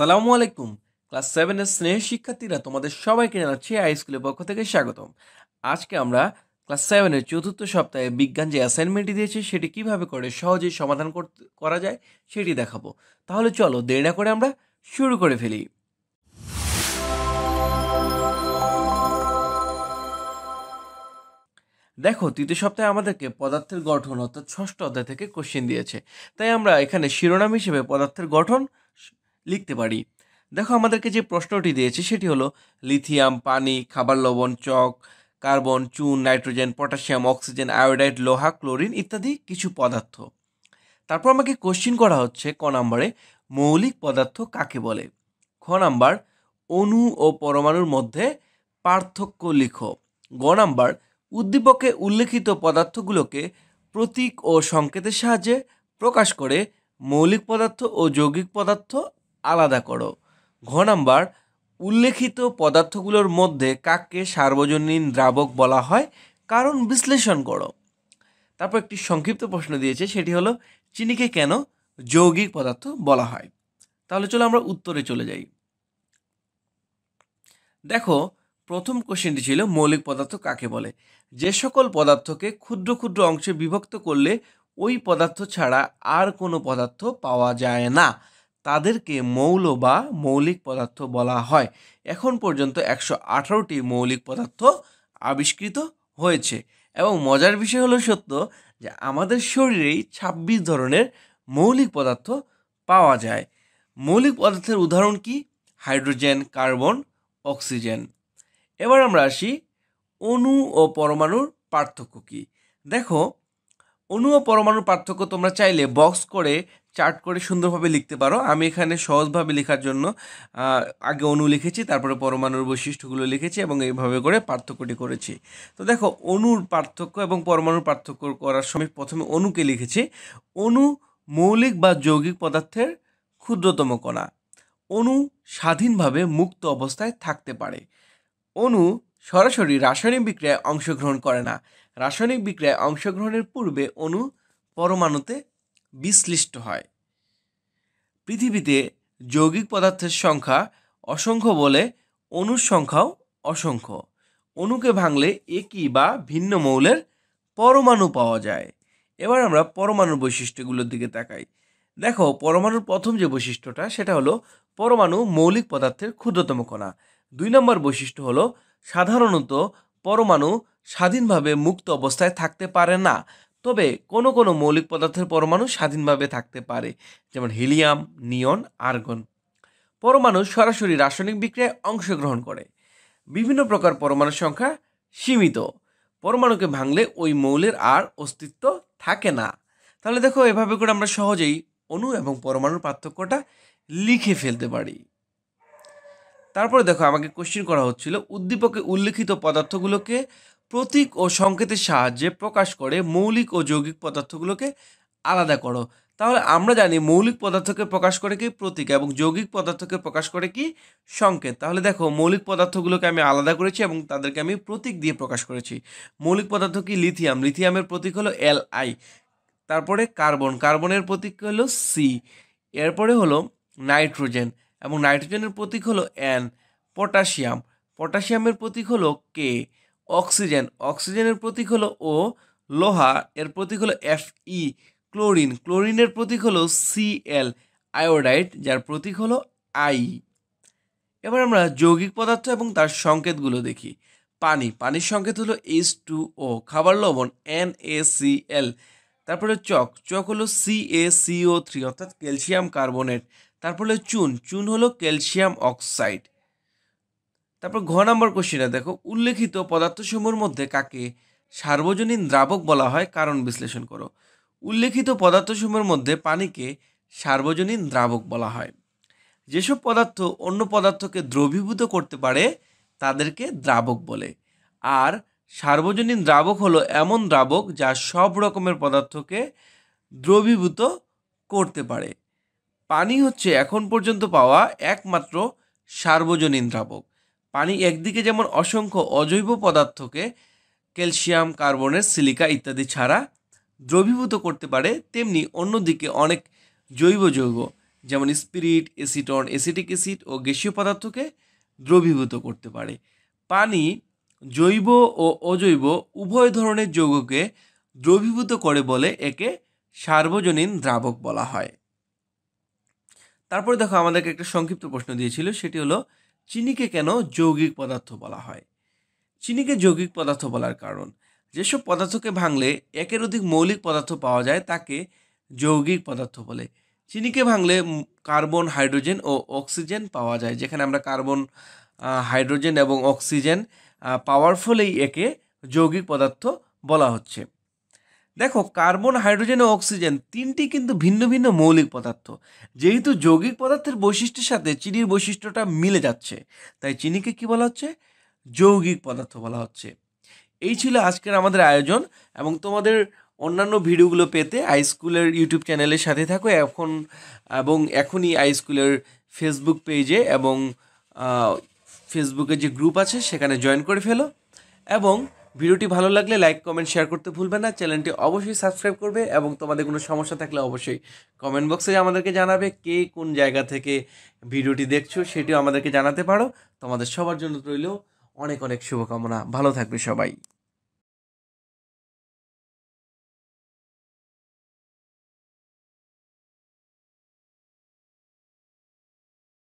সালামু আলাইকুম ক্লাস সেভেনের স্নেহ শিক্ষার্থীরা তোমাদের সবাইকে জানাচ্ছি হাই স্কুলের পক্ষ থেকে স্বাগতম আজকে আমরা ক্লাস সেভেনের চতুর্থ সপ্তাহে বিজ্ঞান যে অ্যাসাইনমেন্টটি দিয়েছে সেটি কিভাবে করে সহজেই সমাধান করতে করা যায় সেটি দেখাবো তাহলে চলো দেরি না করে আমরা শুরু করে ফেলি দেখো তৃতীয় সপ্তাহে আমাদেরকে পদার্থের গঠন অর্থাৎ ষষ্ঠ অধ্যায় থেকে কোশ্চেন দিয়েছে তাই আমরা এখানে শিরোনাম হিসেবে পদার্থের গঠন লিখতে পারি দেখো আমাদেরকে যে প্রশ্নটি দিয়েছে সেটি হলো লিথিয়াম পানি খাবার লবণ চক কার্বন চুন নাইট্রোজেন পটাশিয়াম অক্সিজেন আয়োডাইড লোহা ক্লোরিন ইত্যাদি কিছু পদার্থ তারপর আমাকে কোশ্চিন করা হচ্ছে ক নাম্বারে মৌলিক পদার্থ কাকে বলে খ নাম্বার অণু ও পরমাণুর মধ্যে পার্থক্য লিখো গ নাম্বার উদ্দীপকে উল্লেখিত পদার্থগুলোকে প্রতীক ও সংকেতের সাহায্যে প্রকাশ করে মৌলিক পদার্থ ও যৌগিক পদার্থ আলাদা করো ঘ নাম্বার উল্লেখিত পদার্থগুলোর মধ্যে কাককে সার্বজনীন দ্রাবক বলা হয় কারণ বিশ্লেষণ করো তারপর একটি সংক্ষিপ্ত প্রশ্ন দিয়েছে সেটি হলো চিনিকে কেন যৌগিক পদার্থ বলা হয় তাহলে চলো আমরা উত্তরে চলে যাই দেখো প্রথম কোশ্চেনটি ছিল মৌলিক পদার্থ কাকে বলে যে সকল পদার্থকে ক্ষুদ্র ক্ষুদ্র অংশে বিভক্ত করলে ওই পদার্থ ছাড়া আর কোনো পদার্থ পাওয়া যায় না তাদেরকে মৌল বা মৌলিক পদার্থ বলা হয় এখন পর্যন্ত একশো আঠারোটি মৌলিক পদার্থ আবিষ্কৃত হয়েছে এবং মজার বিষয় হলো সত্য যে আমাদের শরীরেই ছাব্বিশ ধরনের মৌলিক পদার্থ পাওয়া যায় মৌলিক পদার্থের উদাহরণ কি হাইড্রোজেন কার্বন অক্সিজেন এবার আমরা আসি অণু ও পরমাণুর পার্থক্য কী দেখো অণু ও পরমাণুর পার্থক্য তোমরা চাইলে বক্স করে চার্ট করে সুন্দরভাবে লিখতে পারো আমি এখানে সহজভাবে লেখার জন্য আগে অণু লিখেছি তারপরে পরমাণুর বৈশিষ্ট্যগুলো লিখেছি এবং এইভাবে করে পার্থক্যটি করেছি তো দেখো অণুর পার্থক্য এবং পরমাণুর পার্থক্য করার সময় প্রথমে অণুকে লিখেছি অণু মৌলিক বা যৌগিক পদার্থের ক্ষুদ্রতম কণা অণু স্বাধীনভাবে মুক্ত অবস্থায় থাকতে পারে অণু সরাসরি রাসায়নিক বিক্রিয়ায় অংশগ্রহণ করে না রাসায়নিক বিক্রিয়ায় অংশগ্রহণের পূর্বে অণু পরমাণুতে বিশ্লিষ্ট হয় পৃথিবীতে যৌগিক পদার্থের সংখ্যা অসংখ্য বলে অণুর সংখ্যাও অসংখ্য অণুকে ভাঙলে একই বা ভিন্ন মৌলের পরমাণু পাওয়া যায় এবার আমরা পরমাণুর বৈশিষ্ট্যগুলোর দিকে তাকাই দেখো পরমাণুর প্রথম যে বৈশিষ্ট্যটা সেটা হলো পরমাণু মৌলিক পদার্থের ক্ষুদ্রতম কণা দুই নম্বর বৈশিষ্ট্য হলো সাধারণত পরমাণু স্বাধীনভাবে মুক্ত অবস্থায় থাকতে পারে না তবে কোনো কোনো মৌলিক পদার্থের পরমাণু স্বাধীনভাবে থাকতে পারে যেমন হিলিয়াম নিয়ন আর্গন পরমাণু সরাসরি রাসায়নিক বিক্রিয়ায় অংশগ্রহণ করে বিভিন্ন প্রকার পরমাণুর সংখ্যা সীমিত পরমাণুকে ভাঙলে ওই মৌলের আর অস্তিত্ব থাকে না তাহলে দেখো এভাবে করে আমরা সহজেই অণু এবং পরমাণুর পার্থক্যটা লিখে ফেলতে পারি তারপরে দেখো আমাকে কোশ্চেন করা হচ্ছিল উদ্দীপকে উল্লেখিত পদার্থগুলোকে প্রতীক ও সংকেতের সাহায্যে প্রকাশ করে মৌলিক ও যৌগিক পদার্থগুলোকে আলাদা করো তাহলে আমরা জানি মৌলিক পদার্থকে প্রকাশ করে কি প্রতীক এবং যৌগিক পদার্থকে প্রকাশ করে কি সংকেত তাহলে দেখো মৌলিক পদার্থগুলোকে আমি আলাদা করেছি এবং তাদেরকে আমি প্রতীক দিয়ে প্রকাশ করেছি মৌলিক পদার্থ কি লিথিয়াম লিথিয়ামের প্রতীক হলো এল আই তারপরে কার্বন কার্বনের প্রতীক হলো সি এরপরে হলো নাইট্রোজেন এবং নাইট্রোজেনের প্রতীক হলো এন পটাশিয়াম পটাশিয়ামের প্রতীক হলো কে অক্সিজেন অক্সিজেনের প্রতীক হলো ও লোহা এর প্রতীক হলো এফ ই ক্লোরিন ক্লোরিনের প্রতীক হলো সি এল আয়োডাইড যার প্রতীক হলো আই এবার আমরা যৌগিক পদার্থ এবং তার সংকেতগুলো দেখি পানি পানির সংকেত হলো এইচ টু ও খাবার লবণ এন এ সি এল তারপরে চক চক হলো সি এ সিও থ্রি অর্থাৎ ক্যালসিয়াম কার্বনেট তারপরে চুন চুন হলো ক্যালসিয়াম অক্সাইড তারপর ঘ নম্বর কোশ্চিনে দেখো উল্লেখিত পদার্থসমূহের মধ্যে কাকে সার্বজনীন দ্রাবক বলা হয় কারণ বিশ্লেষণ করো উল্লেখিত পদার্থসমূহের মধ্যে পানিকে সার্বজনীন দ্রাবক বলা হয় যেসব পদার্থ অন্য পদার্থকে দ্রবীভূত করতে পারে তাদেরকে দ্রাবক বলে আর সার্বজনীন দ্রাবক হলো এমন দ্রাবক যা সব রকমের পদার্থকে দ্রবীভূত করতে পারে পানি হচ্ছে এখন পর্যন্ত পাওয়া একমাত্র সার্বজনীন দ্রাবক পানি একদিকে যেমন অসংখ্য অজৈব পদার্থকে ক্যালসিয়াম কার্বনের সিলিকা ইত্যাদি ছাড়া দ্রবীভূত করতে পারে তেমনি অন্যদিকে অনেক জৈব যৌগ যেমন স্পিরিট এসিটন এসিটিক অ্যাসিড ও গ্যাসীয় পদার্থকে দ্রবীভূত করতে পারে পানি জৈব ও অজৈব উভয় ধরনের যৌগকে দ্রবীভূত করে বলে একে সার্বজনীন দ্রাবক বলা হয় তারপরে দেখো আমাদেরকে একটা সংক্ষিপ্ত প্রশ্ন দিয়েছিল সেটি হলো চিনিকে কেন যৌগিক পদার্থ বলা হয় চিনিকে যৌগিক পদার্থ বলার কারণ যেসব পদার্থকে ভাঙলে একের অধিক মৌলিক পদার্থ পাওয়া যায় তাকে যৌগিক পদার্থ বলে চিনিকে ভাঙলে কার্বন হাইড্রোজেন ও অক্সিজেন পাওয়া যায় যেখানে আমরা কার্বন হাইড্রোজেন এবং অক্সিজেন পাওয়ার ফলেই একে যৌগিক পদার্থ বলা হচ্ছে দেখো কার্বন হাইড্রোজেন ও অক্সিজেন তিনটি কিন্তু ভিন্ন ভিন্ন মৌলিক পদার্থ যেহেতু যৌগিক পদার্থের বৈশিষ্ট্যের সাথে চিনির বৈশিষ্ট্যটা মিলে যাচ্ছে তাই চিনিকে কি বলা হচ্ছে যৌগিক পদার্থ বলা হচ্ছে এই ছিল আজকের আমাদের আয়োজন এবং তোমাদের অন্যান্য ভিডিওগুলো পেতে হাইস্কুলের ইউটিউব চ্যানেলের সাথে থাকো এখন এবং এখনই হাইস্কুলের ফেসবুক পেজে এবং ফেসবুকে যে গ্রুপ আছে সেখানে জয়েন করে ফেলো এবং ভিডিওটি ভালো লাগলে লাইক কমেন্ট শেয়ার করতে ভুলবে না চ্যানেলটি অবশ্যই সাবস্ক্রাইব করবে এবং তোমাদের কোনো সমস্যা থাকলে অবশ্যই কমেন্ট বক্সে আমাদেরকে জানাবে কে কোন জায়গা থেকে ভিডিওটি দেখছো সেটিও আমাদেরকে জানাতে পারো তোমাদের সবার জন্য রইল অনেক অনেক শুভকামনা ভালো থাকবে সবাই